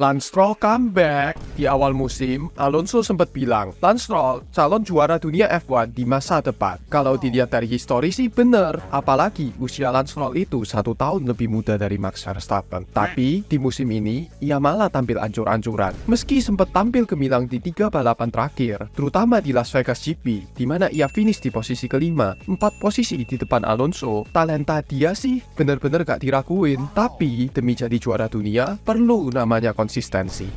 Lance Stroll comeback di awal musim, Alonso sempat bilang, Lance Stroll calon juara dunia F1 di masa depan. Kalau dilihat dari histori sih bener, apalagi usia Lance Stroll itu satu tahun lebih muda dari Max Verstappen. Tapi di musim ini, ia malah tampil ancur-ancuran. Meski sempat tampil gemilang di tiga balapan terakhir, terutama di Las Vegas GP, di mana ia finish di posisi kelima, empat posisi di depan Alonso, talenta dia sih bener-bener gak diraguin. Tapi demi jadi juara dunia, perlu namanya consistencia.